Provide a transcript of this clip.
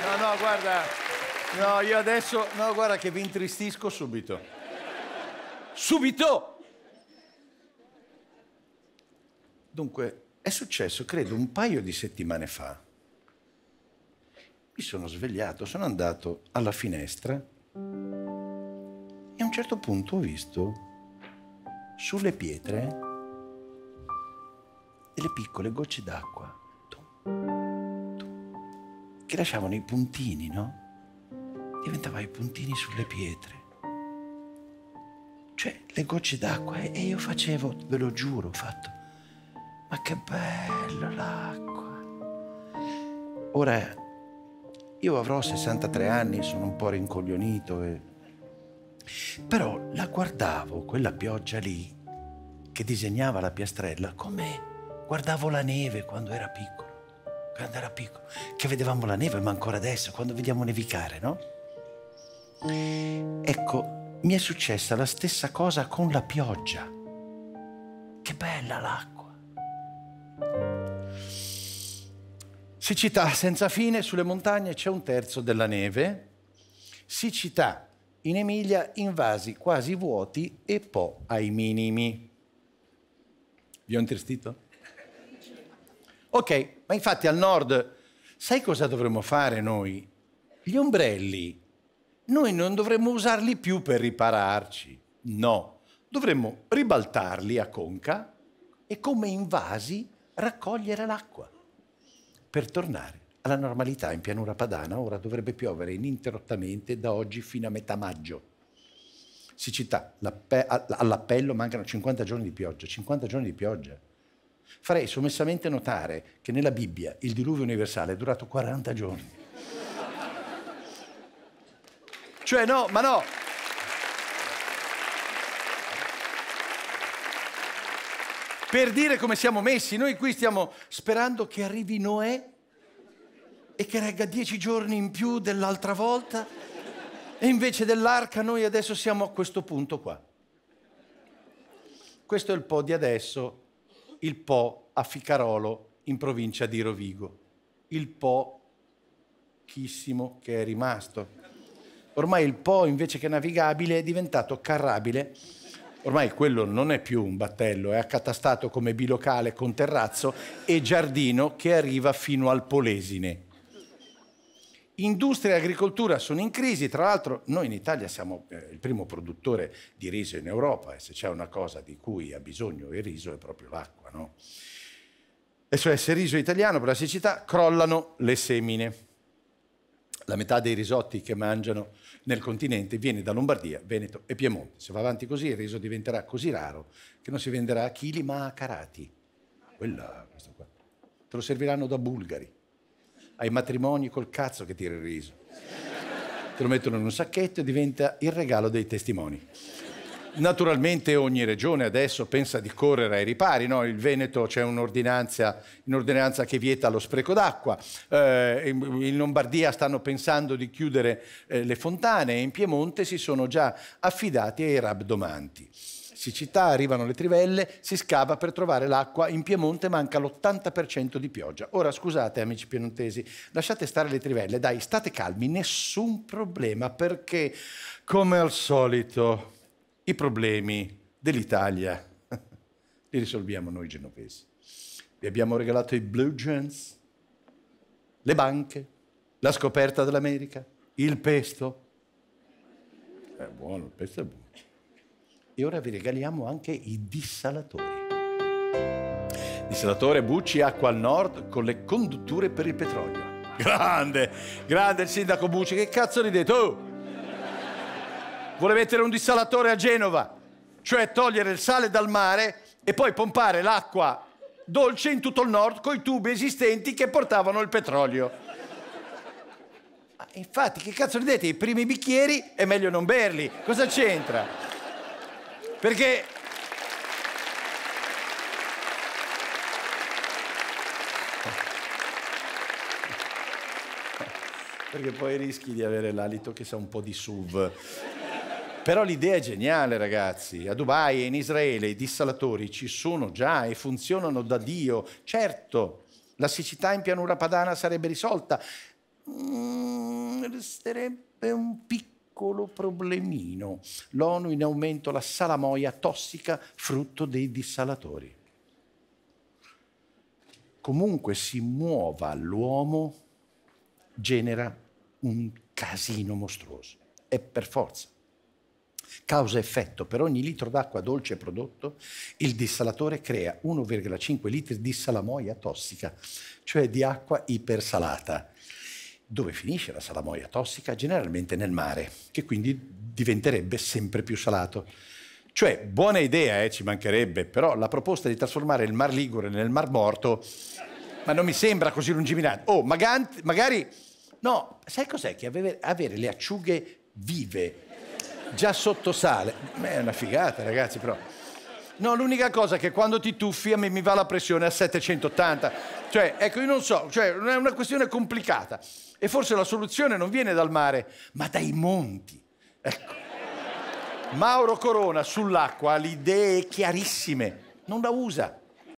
No, no, guarda. No, io adesso. No, guarda che vi intristisco subito. Subito! Dunque, è successo, credo, un paio di settimane fa. Mi sono svegliato, sono andato alla finestra e a un certo punto ho visto sulle pietre delle piccole gocce d'acqua che lasciavano i puntini, no? Diventava i puntini sulle pietre. Cioè le gocce d'acqua e io facevo, ve lo giuro, ho fatto, ma che bello l'acqua. Ora, io avrò 63 anni, sono un po' rincoglionito, e... però la guardavo, quella pioggia lì, che disegnava la piastrella, come guardavo la neve quando era piccolo quando era piccolo, che vedevamo la neve, ma ancora adesso, quando vediamo nevicare, no? Ecco, mi è successa la stessa cosa con la pioggia. Che bella l'acqua! Siccità senza fine, sulle montagne c'è un terzo della neve. Siccità in Emilia in vasi quasi vuoti e po' ai minimi. Vi ho intristito? Ok, ma infatti al nord, sai cosa dovremmo fare noi? Gli ombrelli. Noi non dovremmo usarli più per ripararci. No, dovremmo ribaltarli a conca e come invasi raccogliere l'acqua per tornare alla normalità in pianura padana. Ora dovrebbe piovere ininterrottamente da oggi fino a metà maggio. Siccità, all'appello mancano 50 giorni di pioggia, 50 giorni di pioggia. Farei sommessamente notare che nella Bibbia il diluvio universale è durato 40 giorni. cioè no, ma no, per dire come siamo messi. Noi qui stiamo sperando che arrivi Noè e che regga dieci giorni in più dell'altra volta e invece dell'arca noi adesso siamo a questo punto qua. Questo è il po' di adesso il Po a Ficarolo in provincia di Rovigo. Il Po chissimo che è rimasto. Ormai il Po invece che navigabile è diventato carrabile. Ormai quello non è più un battello, è accatastato come bilocale con terrazzo e giardino che arriva fino al Polesine. Industria e agricoltura sono in crisi, tra l'altro noi in Italia siamo eh, il primo produttore di riso in Europa e se c'è una cosa di cui ha bisogno il riso è proprio l'acqua. No? E cioè se riso è italiano per la siccità crollano le semine. La metà dei risotti che mangiano nel continente viene da Lombardia, Veneto e Piemonte. Se va avanti così il riso diventerà così raro che non si venderà a chili ma a carati. Quella, questo qua. Te lo serviranno da bulgari ai matrimoni col cazzo che tira il riso. Te lo mettono in un sacchetto e diventa il regalo dei testimoni. Naturalmente ogni regione adesso pensa di correre ai ripari, no? il Veneto c'è un'ordinanza, un che vieta lo spreco d'acqua, eh, in Lombardia stanno pensando di chiudere eh, le fontane e in Piemonte si sono già affidati ai rabdomanti siccità, arrivano le trivelle, si scava per trovare l'acqua, in Piemonte manca l'80% di pioggia. Ora scusate amici piemontesi, lasciate stare le trivelle, dai, state calmi, nessun problema perché come al solito i problemi dell'Italia li risolviamo noi genovesi. Vi abbiamo regalato i Blue Jeans, le banche, la scoperta dell'America, il pesto. È buono, il pesto è buono. E ora vi regaliamo anche i dissalatori. Dissalatore Bucci Acqua al Nord con le condutture per il petrolio. Grande, grande il sindaco Bucci, che cazzo ridete? Oh! Vuole mettere un dissalatore a Genova, cioè togliere il sale dal mare e poi pompare l'acqua dolce in tutto il nord con i tubi esistenti che portavano il petrolio. Ah, infatti, che cazzo ridete? I primi bicchieri è meglio non berli. Cosa c'entra? Perché perché poi rischi di avere l'alito che sa un po' di SUV. Però l'idea è geniale, ragazzi. A Dubai e in Israele i dissalatori ci sono già e funzionano da Dio. Certo, la siccità in pianura padana sarebbe risolta. Mm, resterebbe un piccolo piccolo problemino. L'ONU in aumento la salamoia tossica frutto dei dissalatori. Comunque si muova l'uomo genera un casino mostruoso. E per forza. Causa-effetto, per ogni litro d'acqua dolce prodotto, il dissalatore crea 1,5 litri di salamoia tossica, cioè di acqua ipersalata dove finisce la salamoia tossica? Generalmente nel mare, che quindi diventerebbe sempre più salato. Cioè, buona idea, eh, ci mancherebbe, però la proposta di trasformare il Mar Ligure nel Mar Morto, ma non mi sembra così lungimirante. Oh, magari, magari no, sai cos'è? Che avere, avere, le acciughe vive, già sotto sale, è una figata, ragazzi, però... No, l'unica cosa è che quando ti tuffi a me mi va la pressione a 780. Cioè, ecco, io non so, cioè, è una questione complicata. E forse la soluzione non viene dal mare, ma dai monti. Ecco. Mauro Corona sull'acqua ha le idee chiarissime, non la usa.